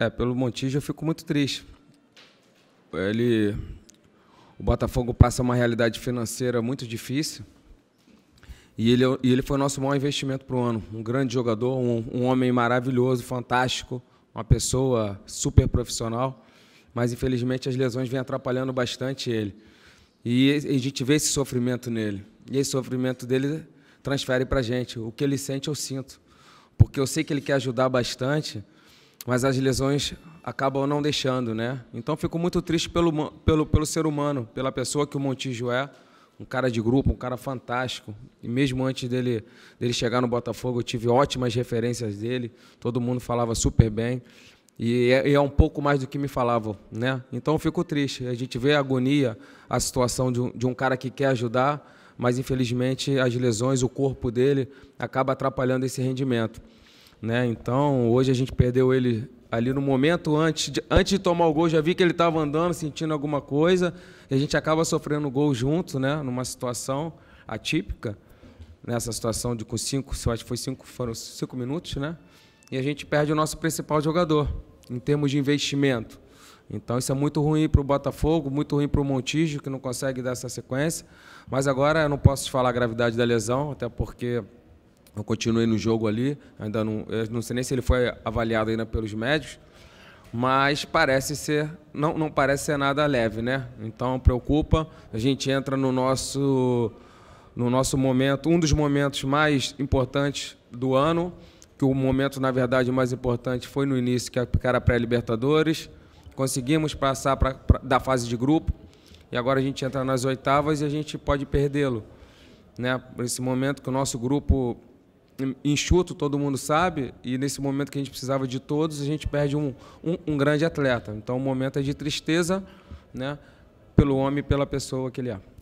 É, pelo Montijo eu fico muito triste. Ele, o Botafogo passa uma realidade financeira muito difícil. E ele, e ele foi o nosso maior investimento para o ano. Um grande jogador, um, um homem maravilhoso, fantástico, uma pessoa super profissional. Mas, infelizmente, as lesões vêm atrapalhando bastante ele. E a gente vê esse sofrimento nele. E esse sofrimento dele transfere para a gente. O que ele sente, eu sinto. Porque eu sei que ele quer ajudar bastante, mas as lesões acabam não deixando, né? Então fico muito triste pelo, pelo, pelo ser humano, pela pessoa que o Montijo é, um cara de grupo, um cara fantástico. E mesmo antes dele, dele chegar no Botafogo, eu tive ótimas referências dele, todo mundo falava super bem. E é, é um pouco mais do que me falavam, né? Então fico triste. A gente vê a agonia, a situação de um, de um cara que quer ajudar, mas infelizmente as lesões, o corpo dele acaba atrapalhando esse rendimento. Né? Então, hoje a gente perdeu ele ali no momento, antes de, antes de tomar o gol, já vi que ele estava andando, sentindo alguma coisa, e a gente acaba sofrendo gol junto, né? numa situação atípica, nessa situação de com cinco, se eu acho que foi cinco, foram cinco minutos, né? e a gente perde o nosso principal jogador, em termos de investimento. Então isso é muito ruim para o Botafogo, muito ruim para o Montijo, que não consegue dar essa sequência. Mas agora eu não posso te falar a gravidade da lesão, até porque eu continuei no jogo ali, ainda não, não sei nem se ele foi avaliado ainda pelos médicos, mas parece ser, não, não parece ser nada leve, né? Então preocupa, a gente entra no nosso, no nosso momento, um dos momentos mais importantes do ano, que o momento, na verdade, mais importante foi no início, que é era pré-Libertadores, conseguimos passar pra, pra, da fase de grupo, e agora a gente entra nas oitavas e a gente pode perdê-lo. Né? Nesse momento que o nosso grupo enxuto, todo mundo sabe, e nesse momento que a gente precisava de todos, a gente perde um, um, um grande atleta. Então, o momento é de tristeza né, pelo homem e pela pessoa que ele é.